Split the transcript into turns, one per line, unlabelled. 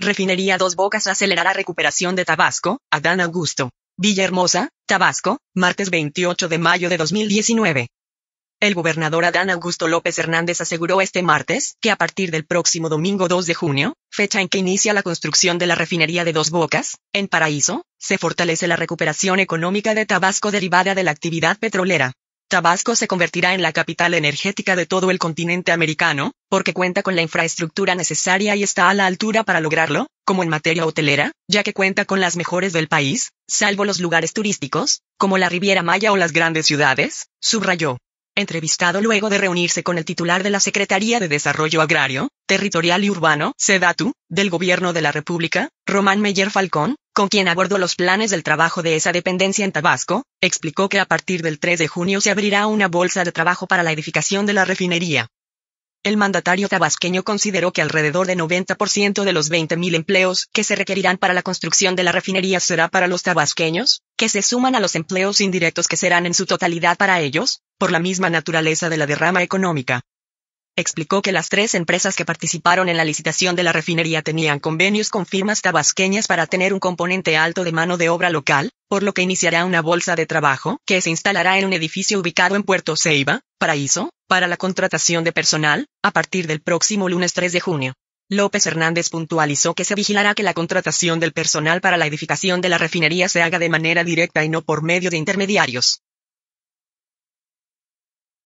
Refinería Dos Bocas acelerará recuperación de Tabasco, Adán Augusto. Villahermosa, Tabasco, martes 28 de mayo de 2019. El gobernador Adán Augusto López Hernández aseguró este martes que a partir del próximo domingo 2 de junio, fecha en que inicia la construcción de la refinería de Dos Bocas, en Paraíso, se fortalece la recuperación económica de Tabasco derivada de la actividad petrolera. Tabasco se convertirá en la capital energética de todo el continente americano, porque cuenta con la infraestructura necesaria y está a la altura para lograrlo, como en materia hotelera, ya que cuenta con las mejores del país, salvo los lugares turísticos, como la Riviera Maya o las grandes ciudades, subrayó. Entrevistado luego de reunirse con el titular de la Secretaría de Desarrollo Agrario, Territorial y Urbano, SEDATU, del Gobierno de la República, Román Meyer Falcón, con quien abordó los planes del trabajo de esa dependencia en Tabasco, explicó que a partir del 3 de junio se abrirá una bolsa de trabajo para la edificación de la refinería. El mandatario tabasqueño consideró que alrededor del 90% de los 20.000 empleos que se requerirán para la construcción de la refinería será para los tabasqueños, que se suman a los empleos indirectos que serán en su totalidad para ellos, por la misma naturaleza de la derrama económica explicó que las tres empresas que participaron en la licitación de la refinería tenían convenios con firmas tabasqueñas para tener un componente alto de mano de obra local, por lo que iniciará una bolsa de trabajo que se instalará en un edificio ubicado en Puerto Ceiba, Paraíso, para la contratación de personal, a partir del próximo lunes 3 de junio. López Hernández puntualizó que se vigilará que la contratación del personal para la edificación de la refinería se haga de manera directa y no por medio de intermediarios.